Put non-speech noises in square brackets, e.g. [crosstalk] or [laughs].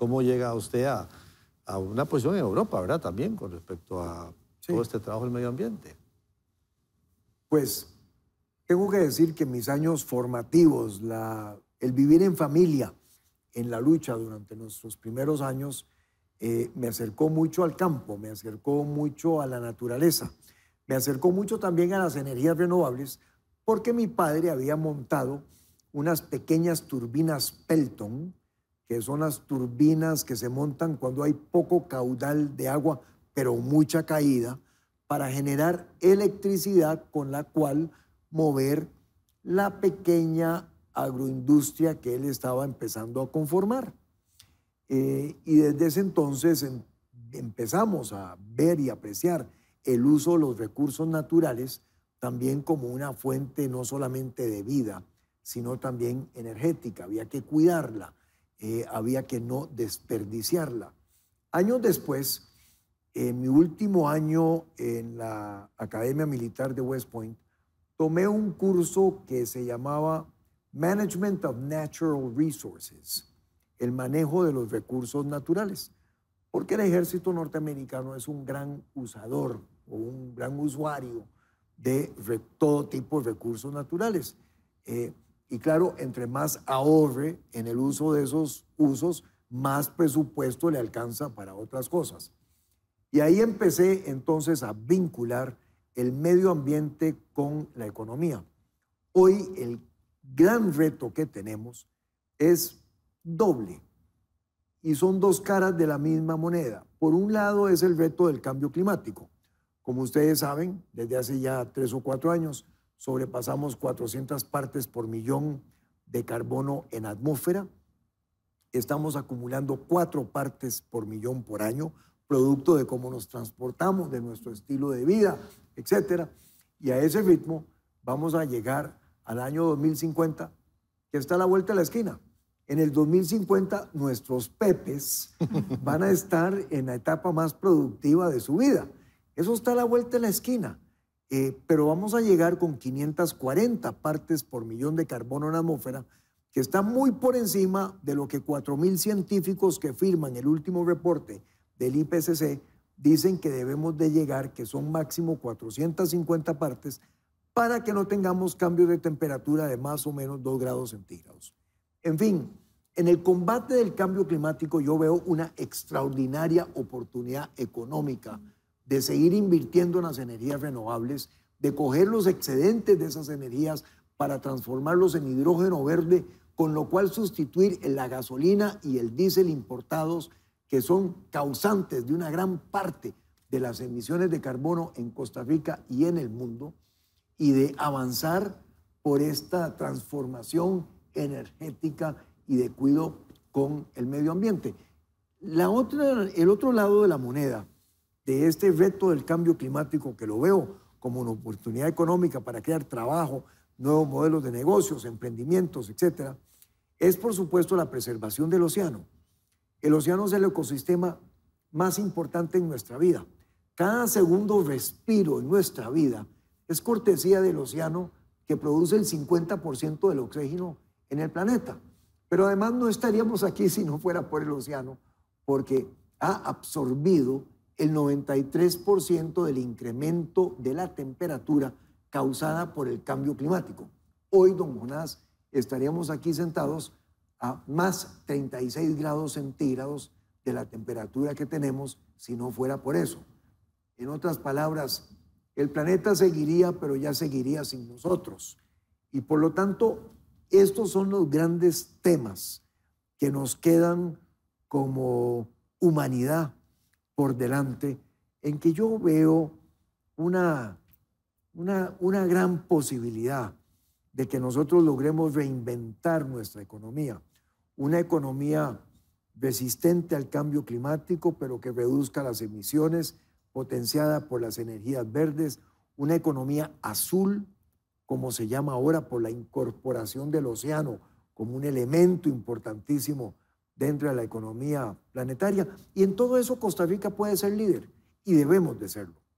cómo llega usted a, una posición en Europa, ¿verdad? También con respecto a todo este trabajo del medio ambiente. Pues tengo que decir que mis años formativos, la, el vivir en familia, en la lucha durante nuestros primeros años, eh, me acercó mucho al campo, me acercó mucho a la naturaleza, me acercó mucho también a las energías renovables, porque mi padre había montado unas pequeñas turbinas Pelton que son las turbinas que se montan cuando hay poco caudal de agua, pero mucha caída, para generar electricidad con la cual mover la pequeña agroindustria que él estaba empezando a conformar. Eh, y desde ese entonces em, empezamos a ver y apreciar el uso de los recursos naturales también como una fuente no solamente de vida, sino también energética. Había que cuidarla eh, había que no desperdiciarla. Años después, en mi último año en la Academia Militar de West Point, tomé un curso que se llamaba Management of Natural Resources, el manejo de los recursos naturales, porque el ejército norteamericano es un gran usador o un gran usuario de todo tipo de recursos naturales. Eh, y claro, entre más ahorre en el uso de esos usos, más presupuesto le alcanza para otras cosas. Y ahí empecé entonces a vincular el medio ambiente con la economía. Hoy el gran reto que tenemos es doble y son dos caras de la misma moneda. Por un lado es el reto del cambio climático. Como ustedes saben, desde hace ya tres o cuatro años, sobrepasamos 400 partes por millón de carbono en atmósfera. Estamos acumulando 4 partes por millón por año, producto de cómo nos transportamos, de nuestro estilo de vida, etc. Y a ese ritmo vamos a llegar al año 2050, que está a la vuelta de la esquina. En el 2050 nuestros pepes [laughs] van a estar en la etapa más productiva de su vida. Eso está a la vuelta de la esquina. Eh, pero vamos a llegar con 540 partes por millón de carbono en la atmósfera, que está muy por encima de lo que 4.000 científicos que firman el último reporte del IPCC dicen que debemos de llegar, que son máximo 450 partes, para que no tengamos cambios de temperatura de más o menos 2 grados centígrados. En fin, en el combate del cambio climático yo veo una extraordinaria oportunidad económica de seguir invirtiendo en las energías renovables, de coger los excedentes de esas energías para transformarlos en hidrógeno verde, con lo cual sustituir la gasolina y el diésel importados que son causantes de una gran parte de las emisiones de carbono en Costa Rica y en el mundo, y de avanzar por esta transformación energética y de cuidado con el medio ambiente. La otra, el otro lado de la moneda de este reto del cambio climático que lo veo como una oportunidad económica para crear trabajo, nuevos modelos de negocios, emprendimientos, etcétera, es por supuesto la preservación del océano. El océano es el ecosistema más importante en nuestra vida. Cada segundo respiro en nuestra vida es cortesía del océano que produce el 50% del oxígeno en el planeta. Pero además no estaríamos aquí si no fuera por el océano, porque ha absorbido el 93% del incremento de la temperatura causada por el cambio climático. Hoy, don Jonás, estaríamos aquí sentados a más 36 grados centígrados de la temperatura que tenemos si no fuera por eso. En otras palabras, el planeta seguiría, pero ya seguiría sin nosotros. Y por lo tanto, estos son los grandes temas que nos quedan como humanidad por delante, en que yo veo una, una, una gran posibilidad de que nosotros logremos reinventar nuestra economía, una economía resistente al cambio climático, pero que reduzca las emisiones, potenciada por las energías verdes, una economía azul, como se llama ahora, por la incorporación del océano como un elemento importantísimo dentro de la economía planetaria. Y en todo eso Costa Rica puede ser líder y debemos de serlo.